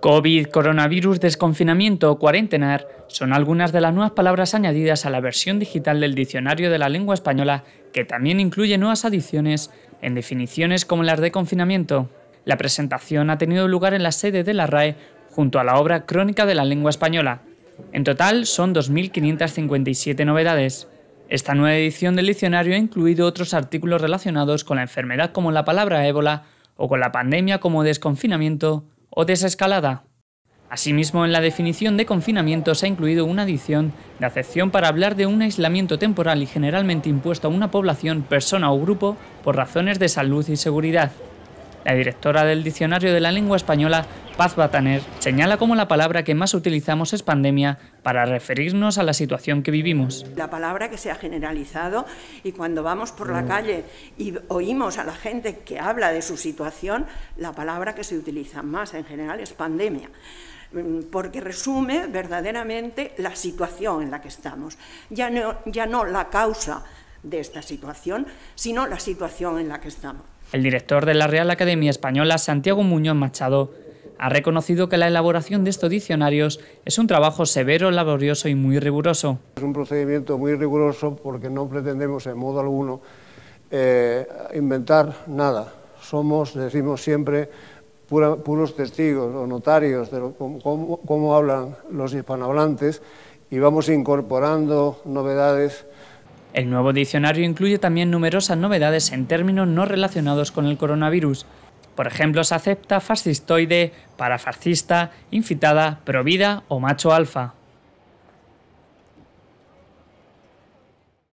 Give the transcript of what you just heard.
COVID, coronavirus, desconfinamiento o cuarentenar son algunas de las nuevas palabras añadidas a la versión digital del Diccionario de la Lengua Española, que también incluye nuevas adiciones en definiciones como las de confinamiento. La presentación ha tenido lugar en la sede de la RAE junto a la obra Crónica de la Lengua Española. En total son 2.557 novedades. Esta nueva edición del diccionario ha incluido otros artículos relacionados con la enfermedad como la palabra ébola o con la pandemia como desconfinamiento o desescalada. Asimismo, en la definición de confinamiento se ha incluido una adición de acepción para hablar de un aislamiento temporal y generalmente impuesto a una población, persona o grupo por razones de salud y seguridad. La directora del Diccionario de la Lengua Española Paz Bataner señala cómo la palabra que más utilizamos es pandemia para referirnos a la situación que vivimos. La palabra que se ha generalizado y cuando vamos por la calle y oímos a la gente que habla de su situación, la palabra que se utiliza más en general es pandemia mm, porque resume verdaderamente la situación en la que estamos. Ya no, ya no la causa de esta situación, sino la situación en la que estamos. El director de la Real Academia Española, Santiago Muñoz Machado, ha reconocido que la elaboración de estos diccionarios es un trabajo severo, laborioso y muy riguroso. Es un procedimiento muy riguroso porque no pretendemos en modo alguno eh, inventar nada. Somos, decimos siempre, puros testigos o notarios de cómo hablan los hispanohablantes y vamos incorporando novedades. El nuevo diccionario incluye también numerosas novedades en términos no relacionados con el coronavirus. Por ejemplo, se acepta fascistoide, parafascista, infitada, provida o macho alfa.